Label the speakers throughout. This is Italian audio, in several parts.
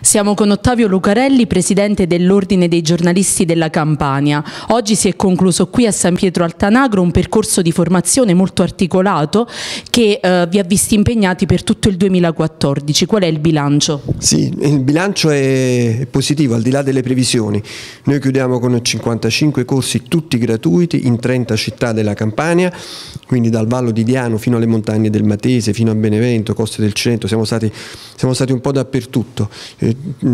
Speaker 1: Siamo con Ottavio Lucarelli, presidente dell'Ordine dei giornalisti della Campania. Oggi si è concluso qui a San Pietro Altanagro un percorso di formazione molto articolato che eh, vi ha visti impegnati per tutto il 2014. Qual è il bilancio? Sì,
Speaker 2: il bilancio è positivo, al di là delle previsioni. Noi chiudiamo con 55 corsi tutti gratuiti in 30 città della Campania, quindi dal Vallo di Diano fino alle montagne del Matese, fino a Benevento, Coste del Centro, siamo stati, siamo stati un po' dappertutto.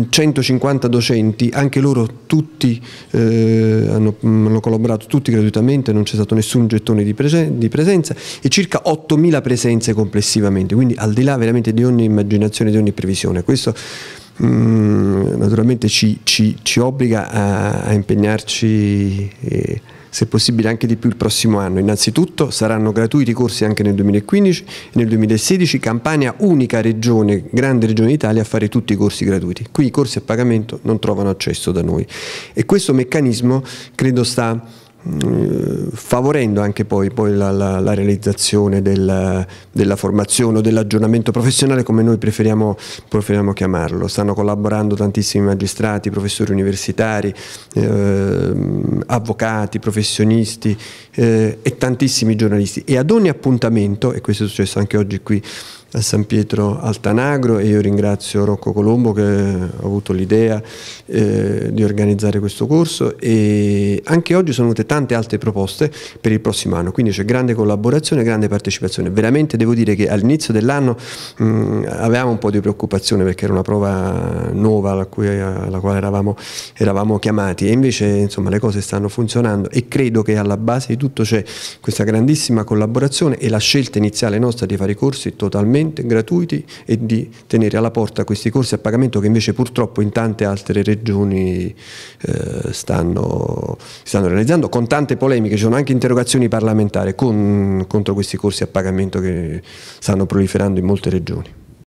Speaker 2: 150 docenti, anche loro tutti eh, hanno, mm, hanno, collaborato tutti gratuitamente, non c'è stato nessun gettone di, presen di presenza e circa 8.000 presenze complessivamente, quindi al di là veramente di ogni immaginazione, di ogni previsione. Questo mh, mm, naturalmente ci, ci, ci, obbliga a, a impegnarci. Eh, se possibile anche di più il prossimo anno. Innanzitutto saranno gratuiti i corsi anche nel 2015 e nel 2016 Campania, unica regione, grande regione d'Italia, a fare tutti i corsi gratuiti. Qui i corsi a pagamento non trovano accesso da noi e questo meccanismo credo sta eh, favorendo anche poi, poi la, la, la, realizzazione del, della formazione o dell'aggiornamento professionale come noi preferiamo, preferiamo, chiamarlo. Stanno collaborando tantissimi magistrati, professori universitari, eh, avvocati, professionisti eh, e tantissimi giornalisti e ad ogni appuntamento, e questo è successo anche oggi qui a San Pietro Altanagro e io ringrazio Rocco Colombo che ha avuto l'idea eh, di organizzare questo corso e anche oggi sono venute tante altre proposte per il prossimo anno, quindi c'è grande collaborazione, grande partecipazione. Veramente devo dire che all'inizio dell'anno mm, avevamo un po' di preoccupazione perché era una prova nuova alla, cui, alla quale eravamo, eravamo, chiamati e invece insomma, le cose stanno funzionando e credo che alla base di tutto c'è questa grandissima collaborazione e la scelta iniziale nostra di fare i corsi totalmente totalmente gratuiti e di tenere alla porta questi corsi a pagamento che invece purtroppo in tante altre regioni eh, stanno, stanno, realizzando, con tante polemiche, ci sono anche interrogazioni parlamentari con, contro questi corsi a pagamento che stanno proliferando in molte regioni.